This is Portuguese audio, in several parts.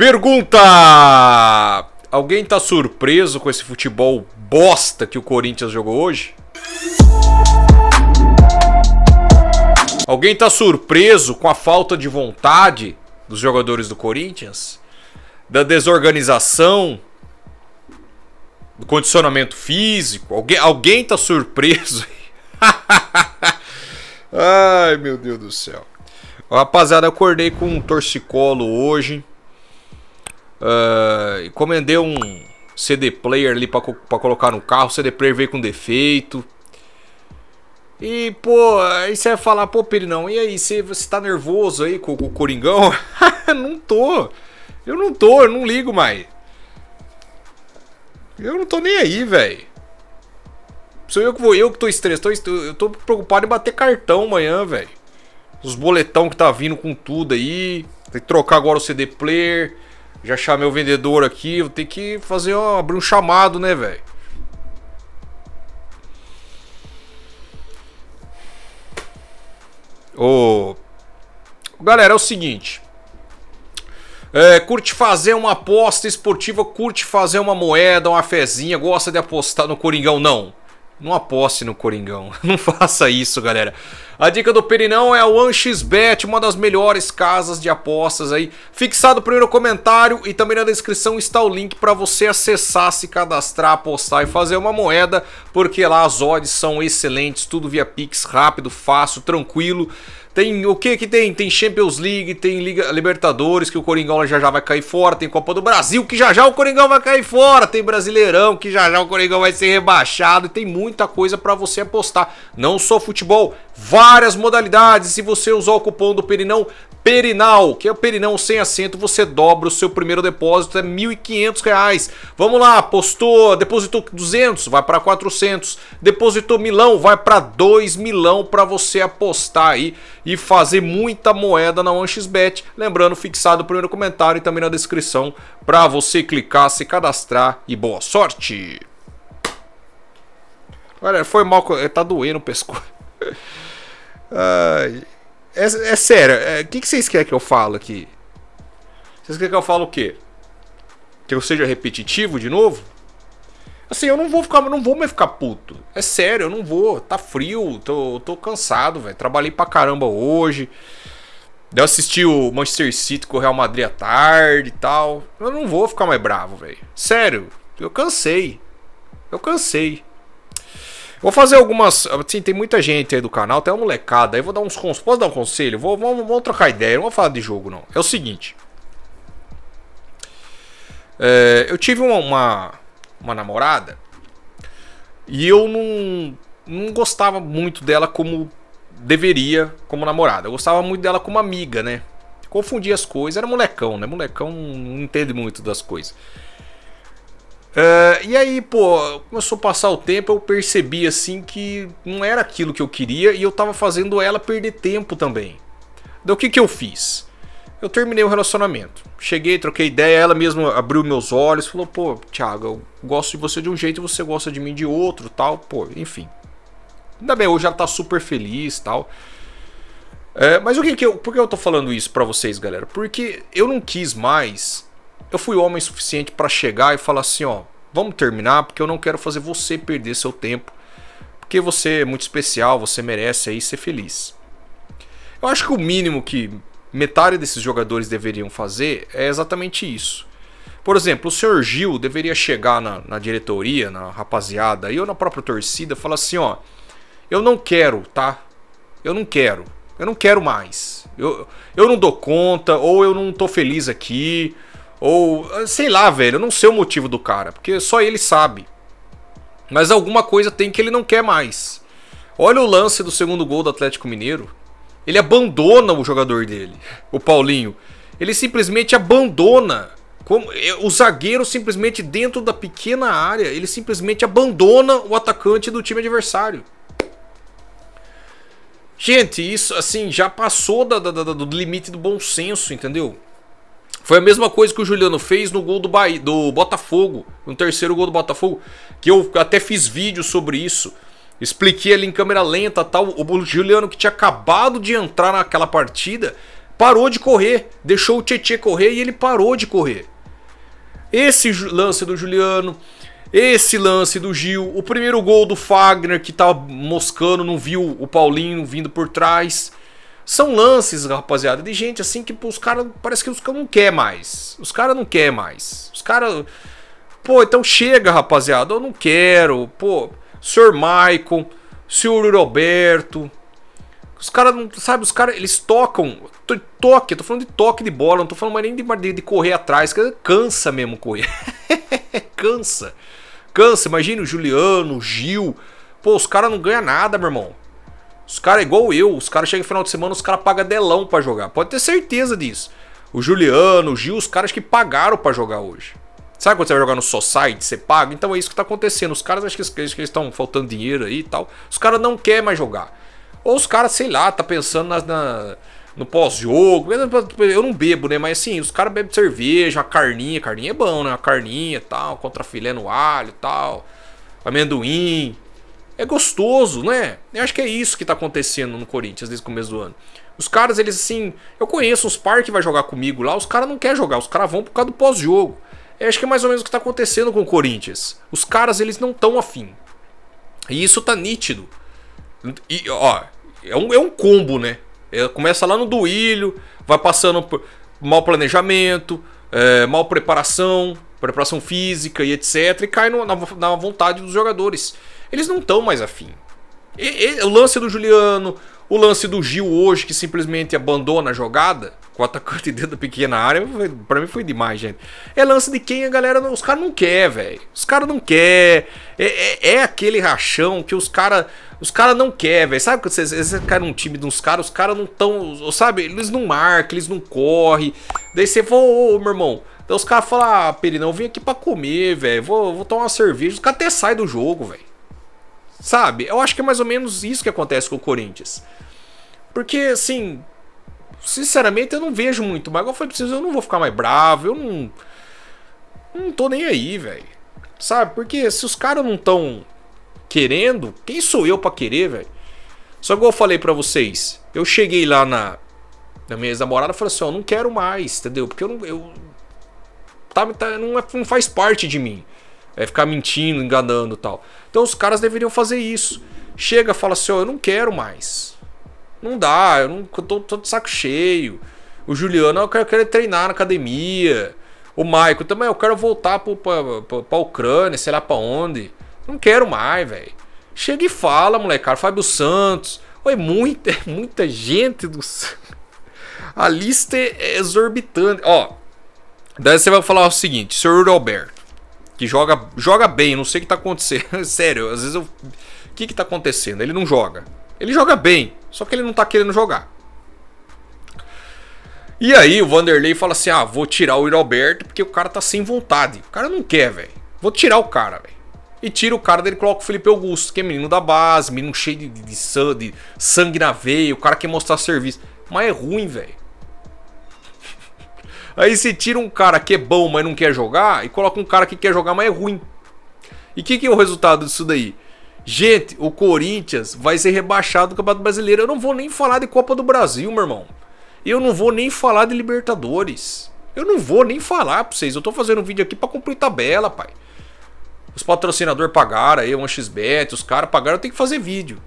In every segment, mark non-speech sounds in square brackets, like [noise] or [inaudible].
Pergunta! Alguém tá surpreso com esse futebol bosta que o Corinthians jogou hoje? Alguém tá surpreso com a falta de vontade dos jogadores do Corinthians? Da desorganização? Do condicionamento físico? Alguém, alguém tá surpreso? [laughs] Ai, meu Deus do céu. Rapaziada, acordei com um torcicolo hoje. Uh, ah, encomendei um CD player ali pra, colocar no carro. O CD player veio com defeito. E, pô, aí você vai falar, pô, Perinão, e aí, você, você tá nervoso aí com, com o Coringão? [laughs] não tô. Eu não tô, eu não ligo mais. Eu não tô nem aí, velho. Sou eu que vou, eu que tô estressado. Eu tô preocupado em bater cartão amanhã, velho. Os boletão que tá vindo com tudo aí. Tem que trocar agora o CD player. Já chamei o vendedor aqui, vou ter que fazer, ó, abrir um chamado, né, velho? Ô. Galera, é o seguinte. É, curte fazer uma aposta esportiva, curte fazer uma moeda, uma fezinha, gosta de apostar no Coringão, não. Não aposte no Coringão. [laughs] Não faça isso, galera. A dica do Perinão é o 1 uma das melhores casas de apostas aí. Fixado o primeiro comentário e também na descrição está o link para você acessar, se cadastrar, apostar e fazer uma moeda, porque lá as odds são excelentes, tudo via Pix, rápido, fácil, tranquilo. Tem o que que tem? Tem Champions League, tem Liga Libertadores, que o Coringão já já vai cair fora, tem Copa do Brasil, que já já o Coringão vai cair fora, tem Brasileirão, que já já o Coringão vai ser rebaixado, e tem muita coisa para você apostar. Não só futebol, várias modalidades. Se você usar o cupom do Perinão, Perinal, que é o Perinão sem assento, você dobra o seu primeiro depósito, é R$ 1.500. Vamos lá, apostou, depositou 200, vai para 400. Depositou milão, vai para 2 milão para você apostar aí e fazer muita moeda na OneXBet. Lembrando, fixado o primeiro comentário e também na descrição para você clicar, se cadastrar e boa sorte. Galera, foi mal, tá doendo o pescoço. [laughs] Ai... É, é sério, o é, que, que vocês querem que eu fale aqui? Vocês querem que eu fale o quê? Que eu seja repetitivo de novo? Assim, eu não vou ficar, não vou mais ficar puto. É sério, eu não vou. Tá frio, tô, tô cansado, velho. Trabalhei pra caramba hoje. Eu assistir o Manchester City com o Real Madrid à tarde e tal. Eu não vou ficar mais bravo, velho. Sério, eu cansei. Eu cansei. Vou fazer algumas. Assim, tem muita gente aí do canal, tem uma molecada. Aí vou dar uns conselhos. Posso dar um conselho? Vou, vamos, vamos trocar ideia. Não vou falar de jogo, não. É o seguinte. É, eu tive uma, uma, uma, namorada. E eu não, não gostava muito dela como deveria, como namorada. Eu gostava muito dela como amiga, né? Confundia as coisas. Era molecão, né? Molecão não entende muito das coisas. Uh, e aí, pô, começou a passar o tempo, eu percebi assim que não era aquilo que eu queria e eu tava fazendo ela perder tempo também. Então o que que eu fiz? Eu terminei o relacionamento. Cheguei, troquei ideia, ela mesma abriu meus olhos, falou: "Pô, Thiago, eu gosto de você de um jeito, e você gosta de mim de outro, tal, pô, enfim". Ainda bem, hoje ela tá super feliz, tal. É, mas o que que eu, por que eu tô falando isso para vocês, galera? Porque eu não quis mais eu fui homem suficiente para chegar e falar assim, ó, vamos terminar porque eu não quero fazer você perder seu tempo, porque você é muito especial, você merece aí ser feliz. Eu acho que o mínimo que metade desses jogadores deveriam fazer é exatamente isso. Por exemplo, o senhor Gil deveria chegar na, na diretoria, na rapaziada, e ou na própria torcida, falar assim, ó, eu não quero, tá? Eu não quero. Eu não quero mais. Eu, eu não dou conta, ou eu não tô feliz aqui, ou, ah, sei lá, velho, eu não sei o motivo do cara, porque só ele sabe. Mas alguma coisa tem que ele não quer mais. Olha o lance do segundo gol do Atlético Mineiro. Ele abandona o jogador dele, o Paulinho. Ele simplesmente abandona. Como, é, o zagueiro simplesmente dentro da pequena área, ele simplesmente abandona o atacante do time adversário. Gente, isso assim já passou da, da, da, do limite do bom senso, entendeu? Foi a mesma coisa que o Juliano fez no gol do Bahia, do Botafogo, no terceiro gol do Botafogo, que eu até fiz vídeo sobre isso. Expliquei ali em câmera lenta, tal, o Juliano que tinha acabado de entrar naquela partida, parou de correr, deixou o Tietchan correr e ele parou de correr. Esse lance do Juliano, esse lance do Gil, o primeiro gol do Fagner que tava tá moscando, não viu o Paulinho vindo por trás. São lances, rapaziada, de gente assim que pô, os caras. Parece que os caras não quer mais. Os caras não quer mais. Os caras. Pô, então chega, rapaziada. Eu não quero. Pô, Sr. Michael, Sr. Roberto. Os caras não. Sabe, os caras. Eles tocam. Toque, eu tô falando de toque de bola, não tô falando mais nem de, de, de correr atrás. Cansa mesmo correr. [laughs] cansa. Cansa. Imagina o Juliano, o Gil. Pô, os caras não ganham nada, meu irmão. Os caras é igual eu, os caras chegam no final de semana, os caras pagam delão para jogar. Pode ter certeza disso. O Juliano, o Gil, os caras que pagaram para jogar hoje. Sabe quando você vai jogar no Society, você paga? Então é isso que tá acontecendo. Os caras acho que eles estão faltando dinheiro aí e tal. Os caras não querem mais jogar. Ou os caras, sei lá, tá pensando na, na no pós-jogo. Eu não bebo, né? Mas assim, os caras bebem cerveja, uma carninha. Carninha é bom, né? Uma carninha e tal, contra filé no alho e tal. Amendoim, é gostoso, né? Eu acho que é isso que tá acontecendo no Corinthians desde o começo do ano. Os caras, eles assim. Eu conheço uns par que vai jogar comigo lá, os caras não querem jogar, os caras vão por causa do pós-jogo. Eu acho que é mais ou menos o que tá acontecendo com o Corinthians. Os caras, eles não estão afim. E isso tá nítido. E, ó, é um, é um combo, né? É, começa lá no duílio, vai passando por mau planejamento, é, mal preparação, preparação física e etc. E cai no, na, na vontade dos jogadores eles não estão mais afim. E, e, o lance do Juliano, o lance do Gil hoje, que simplesmente abandona a jogada, com o atacante dentro da pequena área, para mim foi demais, gente. É lance de quem a galera. Os caras não quer, velho. Os caras não quer. É, é, é, aquele rachão que os caras. Os caras não quer, velho. Sabe quando você, cai num time de uns caras, os caras não tão. Sabe? Eles não marcam, eles não correm. Daí você fala, ô, ô meu irmão. Então os caras falam, ah, Perinão, eu vim aqui pra comer, velho. Vou, vou tomar uma cerveja. Os caras até saem do jogo, velho. Sabe? Eu acho que é mais ou menos isso que acontece com o Corinthians. Porque, assim, sinceramente eu não vejo muito, mas igual foi preciso, eu não vou ficar mais bravo, eu não. Não tô nem aí, velho. Sabe? Porque se os caras não estão querendo, quem sou eu para querer, velho? Só que eu falei para vocês, eu cheguei lá na, na minha ex-namorada e falei assim: ó, oh, não quero mais, entendeu? Porque eu não. Eu, tá, tá, não, é, não faz parte de mim. É ficar mentindo, enganando tal. Então os caras deveriam fazer isso. Chega, fala assim, ó, oh, eu não quero mais. Não dá, eu, não, eu tô, tô de saco cheio. O Juliano, ah, eu quero, eu quero treinar na academia. O Maico também, ah, eu quero voltar pro, pra, pra, pra Ucrânia, sei lá pra onde. Não quero mais, velho. Chega e fala, cara, Fábio Santos. Oi muita, [laughs] muita gente do. A lista é exorbitante. Ó, daí você vai falar o seguinte, senhor Alberto que joga, joga bem, não sei o que tá acontecendo. [laughs] Sério, às vezes eu. O que, que tá acontecendo? Ele não joga. Ele joga bem, só que ele não tá querendo jogar. E aí o Vanderlei fala assim: ah, vou tirar o Alberto porque o cara tá sem vontade. O cara não quer, velho. Vou tirar o cara, velho. E tira o cara dele coloca o Felipe Augusto, que é menino da base, menino cheio de, de, de sangue na veia, o cara quer mostrar serviço. Mas é ruim, velho. Aí você tira um cara que é bom, mas não quer jogar, e coloca um cara que quer jogar, mas é ruim. E o que, que é o resultado disso daí? Gente, o Corinthians vai ser rebaixado do Campeonato Brasileiro. Eu não vou nem falar de Copa do Brasil, meu irmão. Eu não vou nem falar de Libertadores. Eu não vou nem falar pra vocês. Eu tô fazendo um vídeo aqui para cumprir tabela, pai. Os patrocinadores pagaram aí, o um XBet, os caras pagaram, eu tenho que fazer vídeo.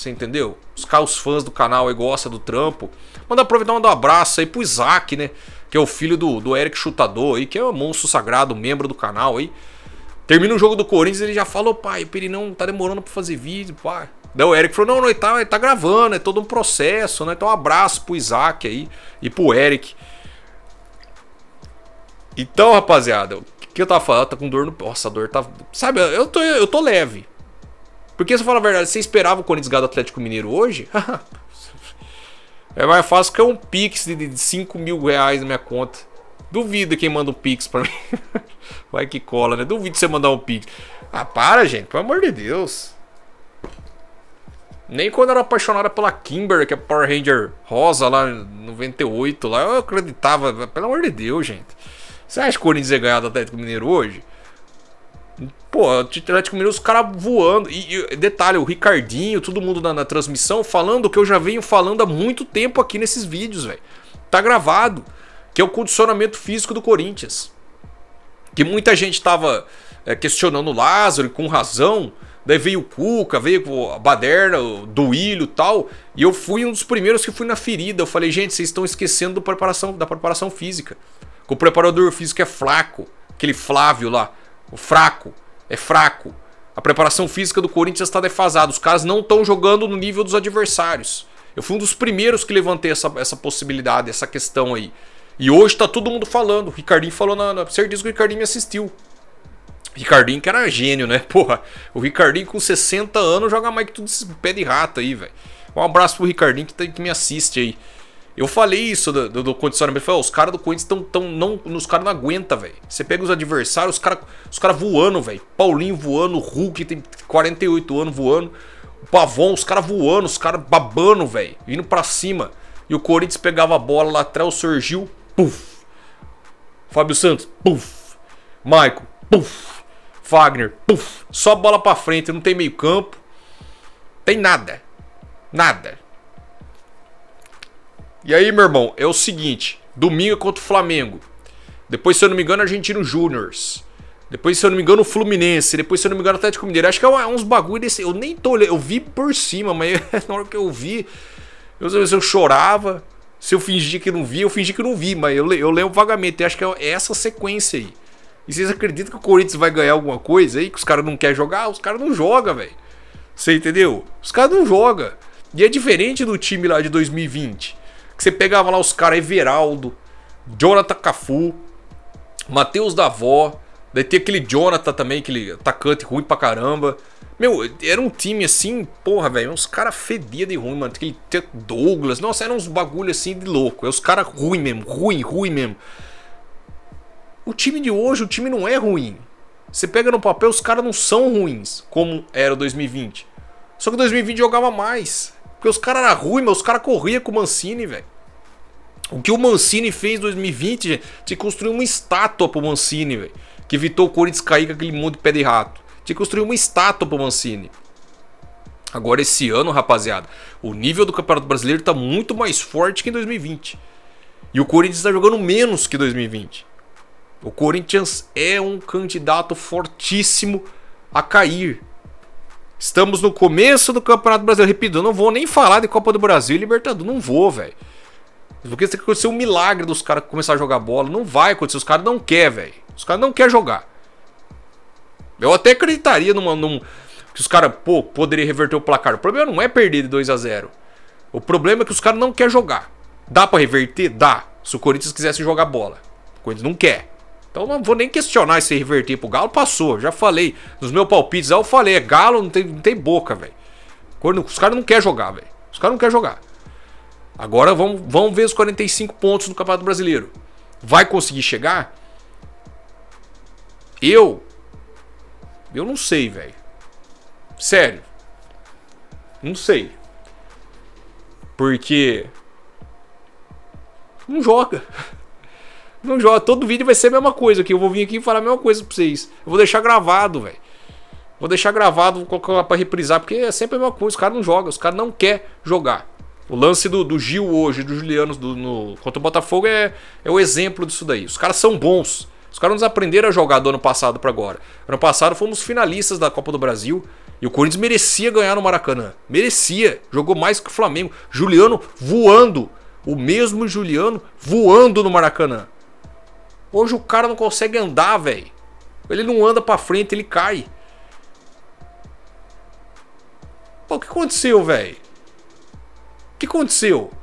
Você entendeu? Os caras, fãs do canal aí gostam do trampo. Manda aproveitar e mandar um abraço aí pro Isaac, né? Que é o filho do, do Eric Chutador aí, que é um monstro sagrado, membro do canal aí. Termina o jogo do Corinthians, ele já falou, pai, não tá demorando pra fazer vídeo, pai. Daí o Eric falou, não, não, ele tá, ele tá gravando, é todo um processo, né? Então um abraço pro Isaac aí e pro Eric. Então, rapaziada, o que eu tava falando? Tá com dor no... Nossa, a dor tá... Sabe, eu tô, eu tô leve. Porque se eu falar a verdade, você esperava o Corinthians ganhar do Atlético Mineiro hoje? [laughs] é mais fácil que é um pix de 5 mil reais na minha conta. Duvido quem manda um pix pra [laughs] mim. Vai que cola, né? Duvido você mandar um pix. Ah, para, gente. Pelo amor de Deus. Nem quando eu era apaixonada pela Kimber, que é Power Ranger rosa lá em 98, lá, eu acreditava. Pelo amor de Deus, gente. Você acha que o Corinthians ia ganhar do Atlético Mineiro hoje? Pô, Atlético Mineiro, os caras voando. E, e, detalhe, o Ricardinho, todo mundo na, na transmissão, falando o que eu já venho falando há muito tempo aqui nesses vídeos, velho. Tá gravado. Que é o condicionamento físico do Corinthians. Que muita gente tava é, questionando o Lázaro, e com razão. Daí veio o Cuca, veio a Baderna, o Duílio e tal. E eu fui um dos primeiros que fui na ferida. Eu falei, gente, vocês estão esquecendo preparação, da preparação física. Que o preparador físico é fraco. Aquele Flávio lá. O fraco. É fraco. A preparação física do Corinthians está defasada. Os caras não estão jogando no nível dos adversários. Eu fui um dos primeiros que levantei essa, essa possibilidade, essa questão aí. E hoje está todo mundo falando. O Ricardinho falou na, na certeza que o Ricardinho me assistiu. Ricardinho que era gênio, né? Porra, o Ricardinho com 60 anos joga mais que tudo esse pé de rato aí, velho. Um abraço pro Ricardinho que, tá, que me assiste aí. Eu falei isso do, do, do condicionamento. Falei, oh, os caras do Corinthians estão tão não, os caras não aguenta, velho. Você pega os adversários, os caras, os cara voando, velho. Paulinho voando, Hulk tem 48 anos voando, o Pavon, os caras voando, os caras babando, velho, indo para cima. E o Corinthians pegava a bola lá atrás, surgiu, puf. Fábio Santos, puf. Maico, puf. Fagner, puf. Só bola para frente, não tem meio-campo. Tem nada. Nada. E aí, meu irmão, é o seguinte: domingo é contra o Flamengo. Depois, se eu não me engano, Argentino Juniors. Depois, se eu não me engano, Fluminense. Depois, se eu não me engano, Atlético Mineiro. Acho que é, é uns bagulho desse. Eu nem tô Eu vi por cima, mas [laughs] na hora que eu vi, eu, se eu chorava. Se eu fingi que não vi, eu fingi que não vi, mas eu, eu lembro vagamente. Eu acho que é essa sequência aí. E vocês acreditam que o Corinthians vai ganhar alguma coisa aí? Que os caras não querem jogar? Os caras não jogam, velho. Você entendeu? Os caras não jogam. E é diferente do time lá de 2020. Que você pegava lá os caras, Everaldo, Jonathan Cafu, Matheus Davó, daí tem aquele Jonathan também, aquele atacante ruim pra caramba. Meu, era um time assim, porra, velho, uns caras fedia de ruim, mano. Aquele Douglas, nossa, eram uns bagulho assim de louco. É os caras ruim mesmo, ruim, ruim mesmo. O time de hoje, o time não é ruim. Você pega no papel, os caras não são ruins, como era o 2020. Só que 2020 jogava mais. Porque os caras eram ruins, mas os caras corriam com o Mancini, velho. O que o Mancini fez em 2020, gente, tinha que construir uma estátua pro Mancini, velho. Que evitou o Corinthians cair com aquele monte de pé de rato. Tinha que construir uma estátua pro Mancini. Agora, esse ano, rapaziada, o nível do Campeonato Brasileiro tá muito mais forte que em 2020. E o Corinthians tá jogando menos que 2020. O Corinthians é um candidato fortíssimo a cair. Estamos no começo do Campeonato Brasileiro. Repito, eu não vou nem falar de Copa do Brasil e Libertadores. Não vou, velho. Porque tem que acontecer um milagre dos caras começar a jogar bola. Não vai acontecer. Os caras não querem, velho. Os caras não querem jogar. Eu até acreditaria numa, num, que os caras, pô, poderiam reverter o placar. O problema não é perder de 2 a 0 O problema é que os caras não querem jogar. Dá para reverter? Dá. Se o Corinthians quisesse jogar bola. O Corinthians não quer. Então não vou nem questionar se reverter pro Galo. Passou, já falei. Nos meus palpites eu falei, é Galo, não tem, não tem boca, velho. Os caras não querem jogar, velho. Os caras não querem jogar. Agora vamos, vamos ver os 45 pontos no Campeonato Brasileiro. Vai conseguir chegar? Eu. Eu não sei, velho. Sério. Não sei. Porque. Não joga. [laughs] Não joga. Todo vídeo vai ser a mesma coisa aqui. Eu vou vir aqui e falar a mesma coisa pra vocês. Eu vou deixar gravado, velho. Vou deixar gravado, vou colocar lá pra reprisar, porque é sempre a mesma coisa. Os caras não jogam, os caras não querem jogar. O lance do, do Gil hoje, do Juliano do, no, contra o Botafogo é, é o exemplo disso daí. Os caras são bons. Os caras nos aprenderam a jogar do ano passado para agora. Ano passado fomos finalistas da Copa do Brasil. E o Corinthians merecia ganhar no Maracanã. Merecia. Jogou mais que o Flamengo. Juliano voando. O mesmo Juliano voando no Maracanã. Hoje o cara não consegue andar, velho. Ele não anda para frente, ele cai. Pô, o que aconteceu, velho? O que aconteceu?